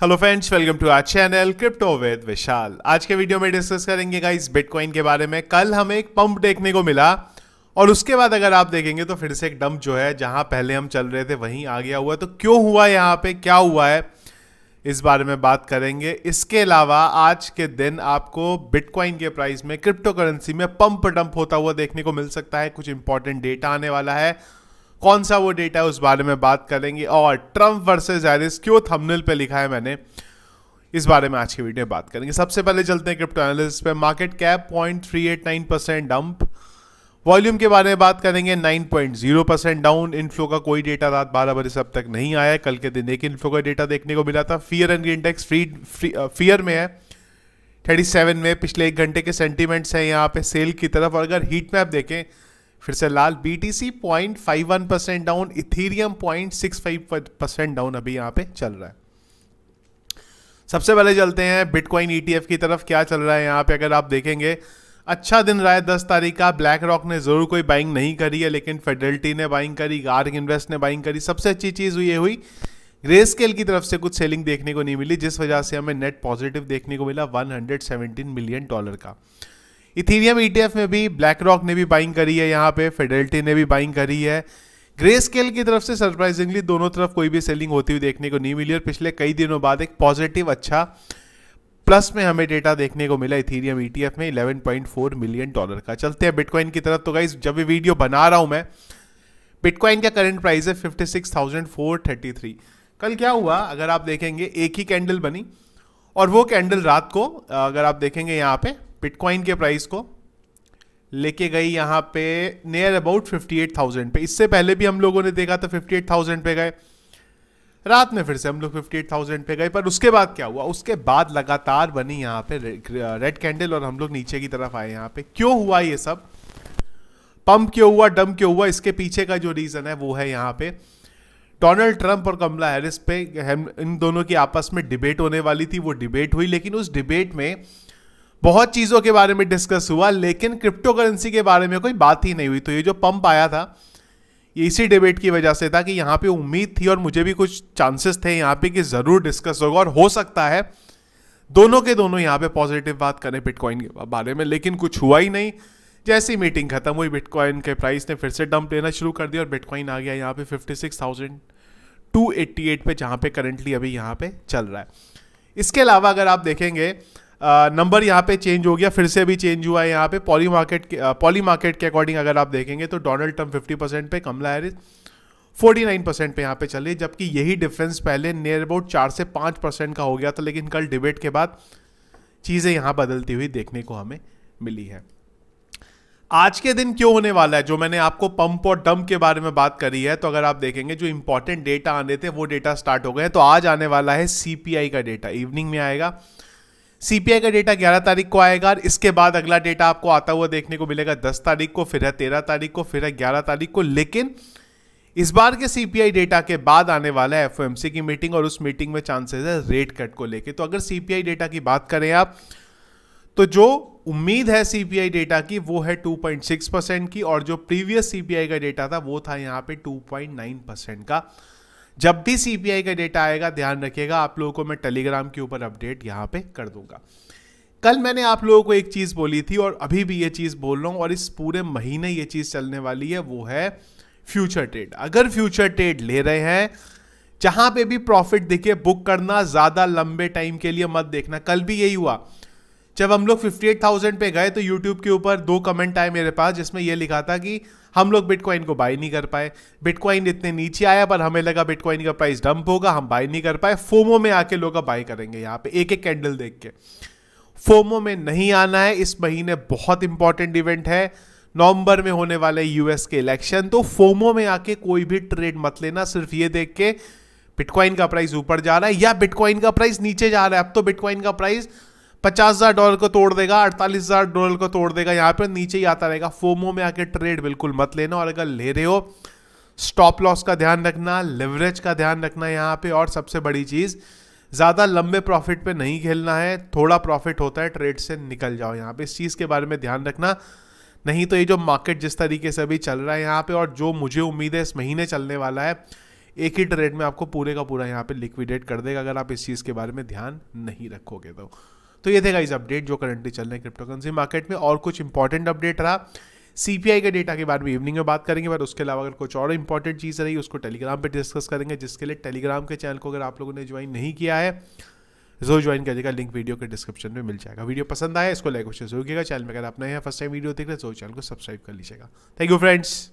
hello friends welcome to our channel crypto with Vishal आज के video में डिस्कस करेंगे गाइस बिटकॉइन के बारे में कल हमें एक पंप देखने को मिला और उसके बाद अगर आप देखेंगे तो फिर से एक डंप जो है जहां पहले हम चल रहे थे वहीं आ गया हुआ तो क्यों हुआ यहाँ पे क्या हुआ है इस बारे में बात करेंगे इसके अलावा आज के दिन आपको बिटकॉइन के प्राइस में क्रिप्टो करेंसी में पंप डंप होता हुआ देखने को मिल सकता है कुछ इंपॉर्टेंट डेटा आने वाला है कौन सा वो डेटा है उस बारे में बात करेंगे और ट्रम्प वर्सेज हैरिस क्यों थंबनेल पे लिखा है मैंने इस बारे में आज की वीडियो में बात करेंगे सबसे पहले चलते हैं क्रिप्टो एनालिसिस पे market cap point three eight nine percent dump volume के बारे में बात करेंगे 9.0 परसेंट डाउन इनफ्लो का कोई डेटा रात बारह बजे से अब तक नहीं आया कल के दिन एक इनफ्लो का डेटा देखने को मिला था fear and index free, free fear में है 37 में पिछले एक घंटे के सेंटीमेंट्स हैं यहाँ पे सेल की तरफ और अगर हीट मैप देखें फिर से लाल B T C point five one percent down Ethereum point six five percent down अभी यहां पे चल रहा है सबसे पहले चलते हैं बिटकॉइन ईटीएफ e की तरफ क्या चल रहा है यहां पे अगर आप देखेंगे अच्छा दिन रहा है दस तारीख का ब्लैक रॉक ने ज़रूर कोई बाइंग नहीं करी है लेकिन फेडरल्टी ने बाइंग करी गार्ग इन्वेस्ट ने बाइंग करी सबसे अच्छी चीज़ ये हुई ग्रे स्केल की तरफ से कुछ सेलिंग देखने को नहीं मिली जिस वजह से हमें नेट पॉजिटिव देखने को मिला 117 मिलियन डॉलर का इथीरियम ईटीएफ e में भी ब्लैक रॉक ने भी बाइंग करी है यहाँ पे फेडरिटी ने भी बाइंग करी है ग्रे स्केल की तरफ से सरप्राइजिंगली दोनों तरफ कोई भी सेलिंग होती हुई देखने को नहीं मिली और पिछले कई दिनों बाद एक पॉजिटिव अच्छा प्लस में हमें डेटा देखने को मिला इथीरियम ईटीएफ e में 11.4 मिलियन डॉलर का चलते हैं बिटकॉइन की तरफ तो गाइज जब भी वीडियो बना रहा हूं मैं बिटकॉइन का करंट प्राइस है 56,433 कल क्या हुआ अगर आप देखेंगे एक ही कैंडल बनी और वो कैंडल रात को अगर आप देखेंगे यहाँ पे बिटकॉइन के प्राइस को लेके गई यहाँ पे नियर अबाउट 58,000 पे इससे पहले भी हम लोगों ने देखा था 58,000 पे गए रात में फिर से हम लोग 58,000 पे गए पर उसके बाद क्या हुआ उसके बाद लगातार बनी यहाँ पे रेड कैंडल और हम लोग नीचे की तरफ आए यहाँ पे क्यों हुआ ये सब पंप क्यों हुआ डम क्यों हुआ इसके पीछे का जो रीज़न है वो है यहाँ पे डोनाल्ड ट्रंप और कमला हैरिस पे हम इन दोनों की आपस में डिबेट होने वाली थी वो डिबेट हुई लेकिन उस डिबेट में बहुत चीज़ों के बारे में डिस्कस हुआ लेकिन क्रिप्टो करेंसी के बारे में कोई बात ही नहीं हुई तो ये जो पंप आया था ये इसी डिबेट की वजह से था कि यहाँ पे उम्मीद थी और मुझे भी कुछ चांसेस थे यहाँ पे कि ज़रूर डिस्कस होगा और हो सकता है दोनों के दोनों यहाँ पे पॉजिटिव बात करें बिटकॉइन के बारे में लेकिन कुछ हुआ ही नहीं जैसे ही मीटिंग खत्म हुई बिटकॉइन के प्राइस ने फिर से डंप लेना शुरू कर दिया और बिटकॉइन आ गया यहाँ पे 56,288 पे जहाँ पे करेंटली अभी यहाँ पे चल रहा है इसके अलावा अगर आप देखेंगे नंबर यहाँ पे चेंज हो गया फिर से भी चेंज हुआ है यहाँ पे पॉली मार्केट पॉली मार्केट के अकॉर्डिंग अगर आप देखेंगे तो डोनाल्ड ट्रम्प फिफ्टी परसेंट पे Kamala Harris forty nine percent पे यहाँ पे चले जबकि यही डिफरेंस पहले नियर अबाउट चार से पाँच परसेंट का हो गया था लेकिन कल डिबेट के बाद चीज़ें यहाँ बदलती हुई देखने को हमें मिली है आज के दिन क्यों होने वाला है जो मैंने आपको पंप और डंप के बारे में बात करी है तो अगर आप देखेंगे जो इंपॉर्टेंट डेटा आने थे वो डेटा स्टार्ट हो गए तो आज आने वाला है सीपीआई का डेटा इवनिंग में आएगा सीपीआई का डेटा 11 तारीख को आएगा और इसके बाद अगला डेटा आपको आता हुआ देखने को मिलेगा 10 तारीख को फिर है 13 तारीख को फिर है 11 तारीख को लेकिन इस बार के सीपीआई डेटा के बाद आने वाला है एफओएमसी की मीटिंग और उस मीटिंग में चांसेस है रेट कट को लेके तो अगर सीपीआई डेटा की बात करें आप तो जो उम्मीद है सीपीआई डेटा की वो है 2.6 परसेंट की और जो प्रीवियस सीपीआई का डेटा था वो था यहाँ पे 2.9 परसेंट का जब भी सीपीआई का डेटा आएगा ध्यान रखिएगा आप लोगों को मैं टेलीग्राम के ऊपर अपडेट यहाँ पे कर दूंगा कल मैंने आप लोगों को एक चीज़ बोली थी और अभी भी ये चीज़ बोल रहा हूँ और इस पूरे महीने ये चीज़ चलने वाली है वो है फ्यूचर ट्रेड अगर फ्यूचर ट्रेड ले रहे हैं जहां पे भी प्रॉफिट दिखे बुक करना ज़्यादा लंबे टाइम के लिए मत देखना कल भी यही हुआ जब हम लोग 58,000 पे गए तो यूट्यूब के ऊपर दो कमेंट आए मेरे पास जिसमें यह लिखा था कि हम लोग बिटकॉइन को बाई नहीं कर पाए बिटकॉइन इतने नीचे आया पर हमें लगा बिटकॉइन का प्राइस डंप होगा हम बाई नहीं कर पाए फोमो में आके लोग बाई करेंगे यहाँ पे एक एक कैंडल देख के फोमो में नहीं आना है इस महीने बहुत इंपॉर्टेंट इवेंट है नवंबर में होने वाले यूएस के इलेक्शन तो फोमो में आके कोई भी ट्रेड मत लेना सिर्फ ये देख के बिटकॉइन का प्राइस ऊपर जा रहा है या बिटकॉइन का प्राइस नीचे जा रहा है अब तो बिटकॉइन का प्राइस पचास हज़ार डॉलर को तोड़ देगा अड़तालीस हज़ार डॉलर को तोड़ देगा यहाँ पर नीचे ही आता रहेगा फोमो में आके ट्रेड बिल्कुल मत लेना और अगर ले रहे हो स्टॉप लॉस का ध्यान रखना लेवरेज का ध्यान रखना यहाँ पे और सबसे बड़ी चीज़ ज़्यादा लंबे प्रॉफिट पे नहीं खेलना है थोड़ा प्रॉफिट होता है ट्रेड से निकल जाओ यहाँ पे इस चीज़ के बारे में ध्यान रखना नहीं तो ये जो मार्केट जिस तरीके से अभी चल रहा है यहाँ पे और जो मुझे उम्मीद है इस महीने चलने वाला है एक ही ट्रेड में आपको पूरे का पूरा यहाँ पे लिक्विडेट कर देगा अगर आप इस चीज़ के बारे में ध्यान नहीं रखोगे तो तो ये थे गाइज अपडेट जो करंटली चल रहे हैं क्रिप्टो करेंसी मार्केट में और कुछ इंपॉर्टेंट अपडेट रहा सीपीआई के डेटा के बारे में इवनिंग में बात करेंगे बट उसके अलावा अगर कुछ और इंपॉर्टेंट चीज़ रही उसको टेलीग्राम पर डिस्कस करेंगे जिसके लिए टेलीग्राम के चैनल को अगर आप लोगों ने ज्वाइन नहीं किया है जो ज्वाइन करिएगा लिंक वीडियो के डिस्क्रिप्शन में मिल जाएगा वीडियो पसंद आया इसको लाइक और शेयर जरूर कीजिएगा चैनल में अगर आप नए हैं फर्स्ट टाइम वीडियो देख रहे हैं तो चैनल को सब्सक्राइब कर लीजिएगा थैंक यू फ्रेंड्स